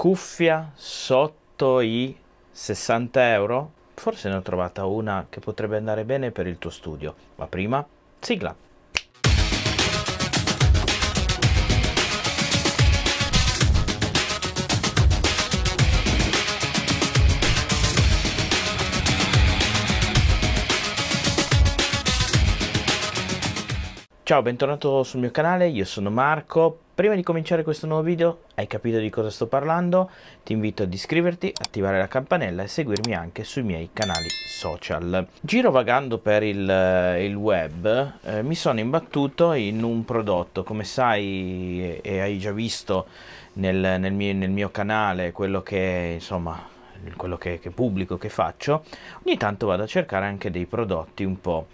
cuffia sotto i 60 euro? Forse ne ho trovata una che potrebbe andare bene per il tuo studio, ma prima sigla. Ciao, bentornato sul mio canale, io sono Marco. Prima di cominciare questo nuovo video, hai capito di cosa sto parlando? Ti invito ad iscriverti, attivare la campanella e seguirmi anche sui miei canali social. Giro vagando per il, eh, il web, eh, mi sono imbattuto in un prodotto. Come sai e hai già visto nel, nel, mio, nel mio canale, quello che insomma quello che, che pubblico, che faccio, ogni tanto vado a cercare anche dei prodotti un po'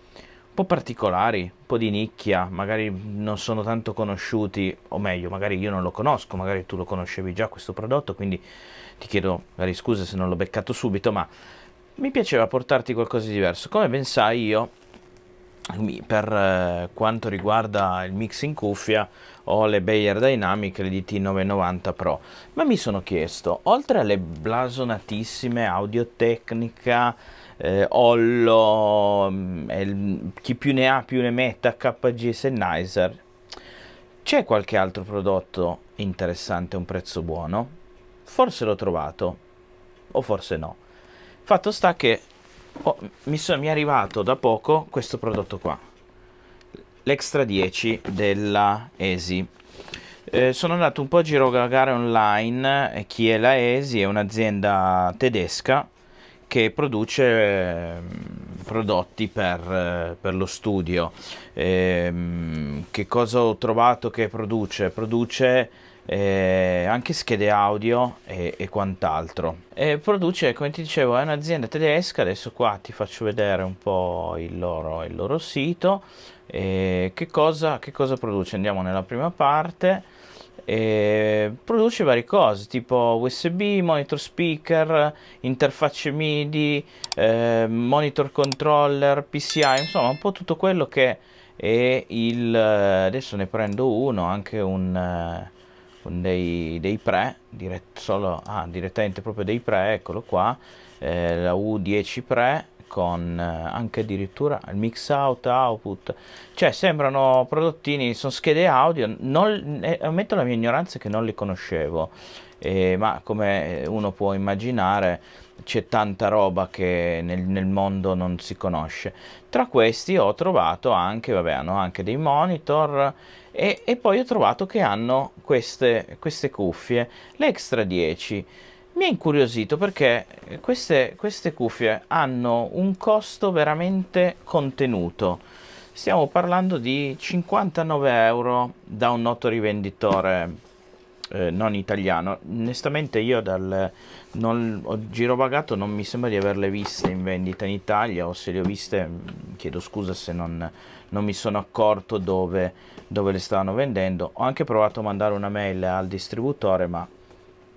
po' particolari, un po' di nicchia, magari non sono tanto conosciuti, o meglio, magari io non lo conosco, magari tu lo conoscevi già questo prodotto, quindi ti chiedo magari scusa se non l'ho beccato subito, ma mi piaceva portarti qualcosa di diverso. Come ben sai io per eh, quanto riguarda il mix in cuffia ho le Bayer Dynamic, le DT990 Pro, ma mi sono chiesto, oltre alle blasonatissime Audio Tecnica, eh, Ollo, eh, chi più ne ha più ne metta, KG Sennheiser, c'è qualche altro prodotto interessante a un prezzo buono? Forse l'ho trovato, o forse no. Fatto sta che oh, mi, so, mi, è arrivato da poco questo prodotto qua l'extra 10 della ESI eh, sono andato un po' a girogagare online eh, chi è la ESI è un'azienda tedesca che produce eh, prodotti per, eh, per, lo studio. Eh, che cosa ho trovato che produce? Produce eh, anche schede audio e, e quant'altro. E produce, come ti dicevo, è un'azienda tedesca, adesso qua ti faccio vedere un po' il loro, il loro sito. Eh, che, cosa, che cosa produce? Andiamo nella prima parte. Eh, produce varie cose tipo USB, monitor speaker, interfacce MIDI, eh, monitor controller, PCI, insomma un po' tutto quello che è il... Eh, adesso ne prendo uno, anche un eh, con dei, dei pre, dirett solo, ah, direttamente proprio dei pre, eccolo qua, eh, la U10 pre con eh, anche addirittura il mix out, output, cioè sembrano prodottini, sono schede audio, non, eh, ammetto la mia ignoranza che non li conoscevo eh, ma come uno può immaginare c'è tanta roba che nel, nel, mondo non si conosce. Tra questi ho trovato anche, vabbè, hanno anche dei monitor e, e poi ho trovato che hanno queste, queste cuffie, le Extra 10. Mi ha incuriosito perché queste, queste cuffie hanno un costo veramente contenuto stiamo parlando di 59 euro da un noto rivenditore eh, non italiano. Onestamente io dal non, ho girovagato non mi sembra di averle viste in vendita in Italia o se le ho viste mm, chiedo scusa se non, non mi sono accorto dove, dove, le stavano vendendo. Ho anche provato a mandare una mail al distributore ma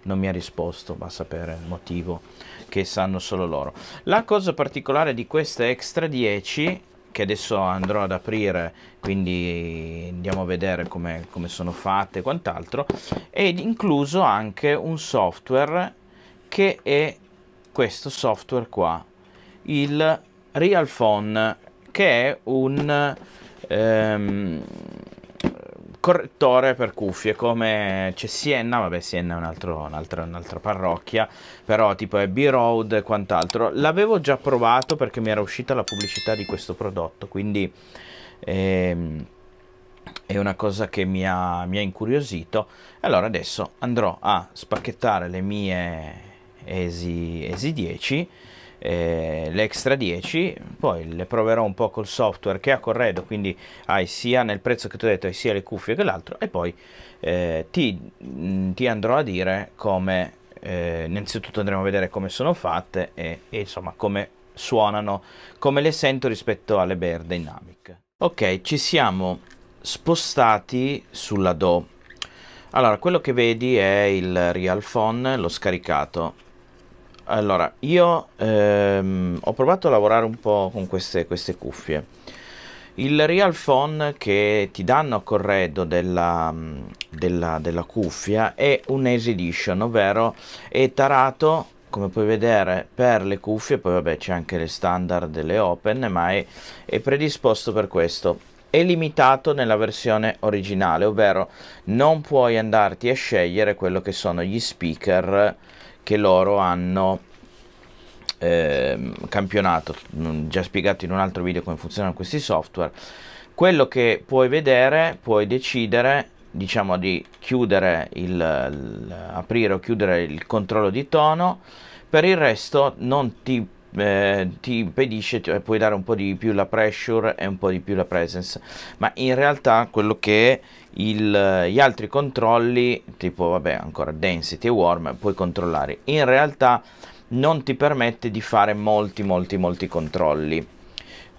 non mi ha risposto, va a sapere il motivo che sanno solo loro. La cosa particolare di queste extra 10 che adesso andrò ad aprire quindi andiamo a vedere come, come sono fatte e quant'altro ed incluso anche un software che è questo software qua il Real Phone che è un ehm, correttore per cuffie, come c'è Siena, vabbè Siena è un'altra un un parrocchia, però tipo è B-Road e quant'altro. L'avevo già provato perché mi era uscita la pubblicità di questo prodotto, quindi ehm, è una cosa che mi ha, mi ha incuriosito. Allora adesso andrò a spacchettare le mie ESI, 10, eh, l'extra 10, poi le proverò un po' col software che ha corredo quindi hai sia nel prezzo che ti ho detto hai sia le cuffie che l'altro e poi eh, ti, mm, ti, andrò a dire come eh, innanzitutto andremo a vedere come sono fatte e, e insomma come suonano come le sento rispetto alle Bear Dynamic ok ci siamo spostati sulla Do allora quello che vedi è il Real Phone l'ho scaricato allora, io ehm, ho provato a lavorare un po' con queste, queste cuffie. Il real phone che ti danno a corredo della, della, della cuffia è un Ace Edition, ovvero è tarato, come puoi vedere, per le cuffie, poi vabbè c'è anche le standard delle open, ma è, è predisposto per questo è limitato nella versione originale, ovvero non puoi andarti a scegliere quello che sono gli speaker che loro hanno eh, campionato, mm, già spiegato in un altro video come funzionano questi software. Quello che puoi vedere, puoi decidere diciamo di chiudere il, il aprire o chiudere il controllo di tono per il resto non ti eh, ti impedisce, ti, eh, puoi dare un po' di più la pressure e un po' di più la presence, ma in realtà quello che il, gli altri controlli, tipo vabbè ancora density e warm, puoi controllare, in realtà non ti permette di fare molti molti molti controlli.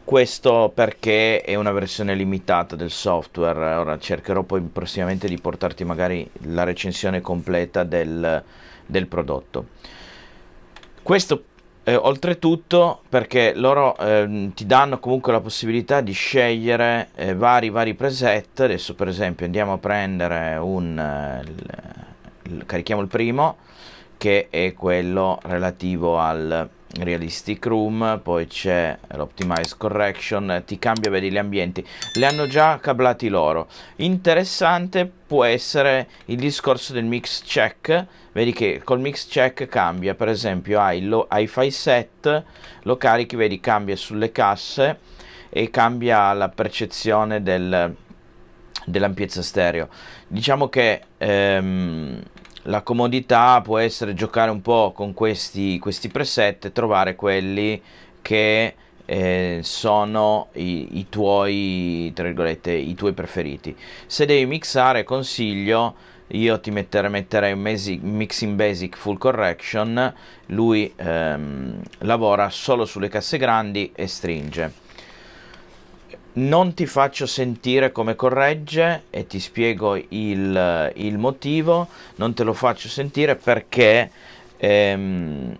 Questo perché è una versione limitata del software, ora cercherò poi prossimamente di portarti magari la recensione completa del, del prodotto. Questo eh, oltretutto perché loro ehm, ti danno comunque la possibilità di scegliere eh, vari, vari preset. Adesso per esempio andiamo a prendere un... Eh, carichiamo il primo che è quello relativo al realistic room poi c'è l'optimize correction ti cambia vedi gli ambienti li hanno già cablati loro interessante può essere il discorso del mix check vedi che col mix check cambia per esempio hai, lo, Hi-Fi set lo carichi vedi cambia sulle casse e cambia la percezione del, dell'ampiezza stereo diciamo che ehm, la comodità può essere giocare un po' con questi, questi preset e trovare quelli che eh, sono i, i, tuoi, tra virgolette, i tuoi preferiti. Se devi mixare, consiglio, io ti metterei, un Mixing Basic, Basic Full Correction, lui ehm, lavora solo sulle casse grandi e stringe non ti faccio sentire come corregge e ti spiego il, il motivo, non te lo faccio sentire perché ehm,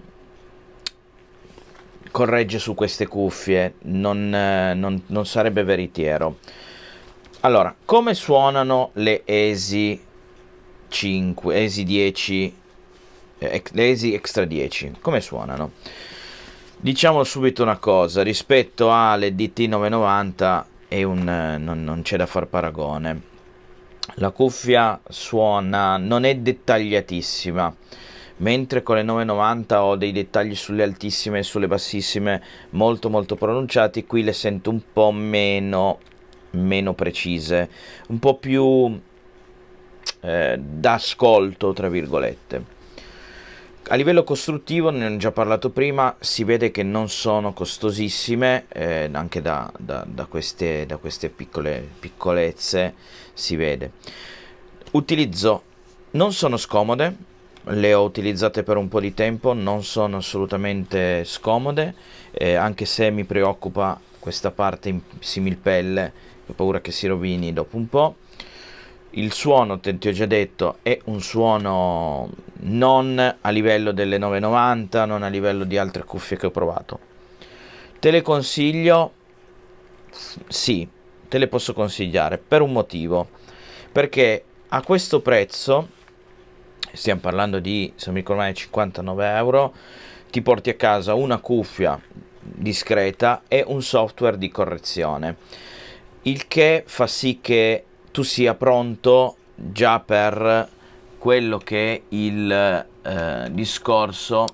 corregge su queste cuffie, non, eh, non, non sarebbe veritiero. Allora, come suonano le ESI 5, ESI 10, eh, le ESI extra 10? Come suonano? Diciamo subito una cosa, rispetto alle DT990 un, eh, non, non c'è da far paragone. La cuffia suona, non è dettagliatissima, mentre con le 990 ho dei dettagli sulle altissime e sulle bassissime molto molto pronunciati, qui le sento un po' meno, meno precise, un po' più eh, d'ascolto tra virgolette. A livello costruttivo, ne ho già parlato prima, si vede che non sono costosissime, eh, anche da, da, da, queste, da queste piccole piccolezze si vede. Utilizzo, non sono scomode, le ho utilizzate per un po' di tempo, non sono assolutamente scomode, eh, anche se mi preoccupa questa parte in similpelle, ho paura che si rovini dopo un po' il suono, te, ti ho già detto, è un suono non a livello delle 990, non a livello di altre cuffie che ho provato. Te le consiglio? Sì, te le posso consigliare per un motivo. Perché a questo prezzo, stiamo parlando di, se mi ormai 59 euro, ti porti a casa una cuffia discreta e un software di correzione. Il che fa sì che tu sia pronto già per quello che è il eh, discorso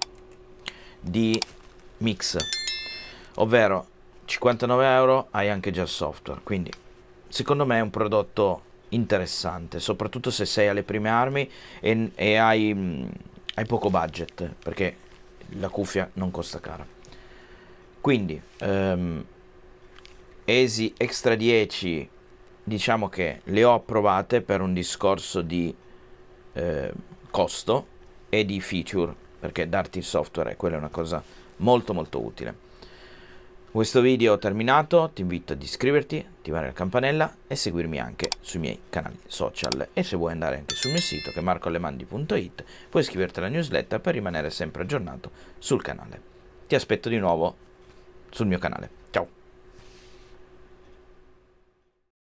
di mix ovvero 59 euro hai anche già il software quindi secondo me è un prodotto interessante soprattutto se sei alle prime armi e, e hai, mm, hai poco budget perché la cuffia non costa cara quindi um, ESI Extra 10 diciamo che le ho approvate per un discorso di eh, costo e di feature, perché darti il software è eh, quella è una cosa molto molto utile. Questo video ho terminato, ti invito ad iscriverti, attivare la campanella e seguirmi anche sui miei canali social e se vuoi andare anche sul mio sito che è marcoallemandi.it puoi iscriverti alla newsletter per rimanere sempre aggiornato sul canale. Ti aspetto di nuovo sul mio canale.